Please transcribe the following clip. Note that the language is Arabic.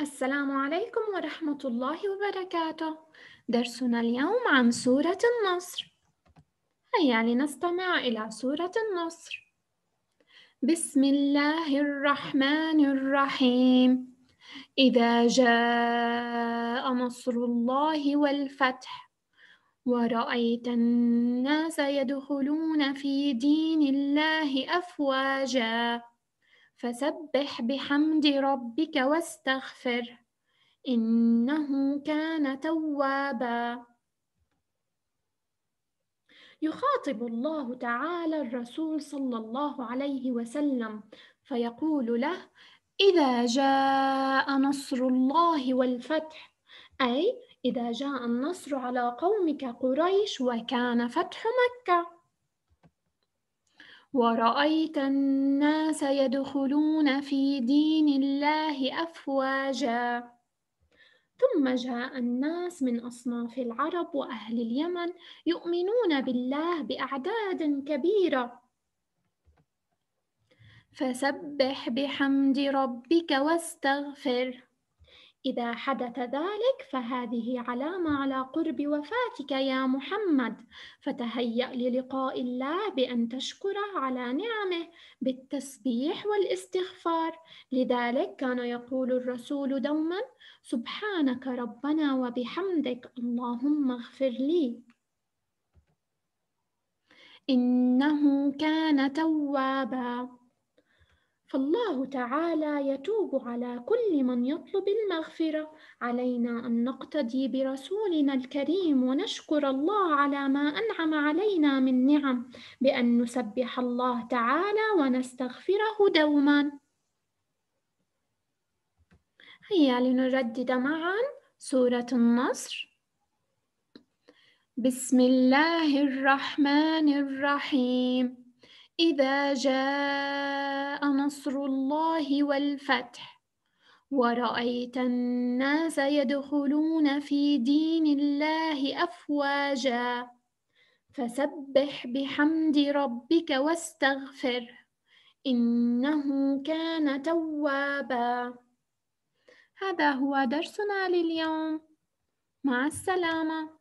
السلام عليكم ورحمة الله وبركاته درسنا اليوم عن سورة النصر هيا لنستمع إلى سورة النصر بسم الله الرحمن الرحيم إذا جاء نصر الله والفتح ورأيت الناس يدخلون في دين الله أفواجاً فسبح بحمد ربك واستغفر إنه كان توابا يخاطب الله تعالى الرسول صلى الله عليه وسلم فيقول له إذا جاء نصر الله والفتح أي إذا جاء النصر على قومك قريش وكان فتح مكة ورأيت الناس يدخلون في دين الله أفواجا ثم جاء الناس من أصناف العرب وأهل اليمن يؤمنون بالله بأعداد كبيرة فسبح بحمد ربك واستغفر إذا حدث ذلك فهذه علامة على قرب وفاتك يا محمد فتهيأ للقاء الله بأن تشكره على نعمه بالتسبيح والاستغفار لذلك كان يقول الرسول دوما سبحانك ربنا وبحمدك اللهم اغفر لي إنه كان توابا فالله تعالى يتوب على كل من يطلب المغفرة علينا أن نقتدي برسولنا الكريم ونشكر الله على ما أنعم علينا من نعم بأن نسبح الله تعالى ونستغفره دوما هيا لنردد معا سورة النصر بسم الله الرحمن الرحيم إذا جاء نصر الله والفتح ورأيت الناس يدخلون في دين الله أفواجا فسبح بحمد ربك واستغفره إنه كان توابا هذا هو درسنا لليوم مع السلامة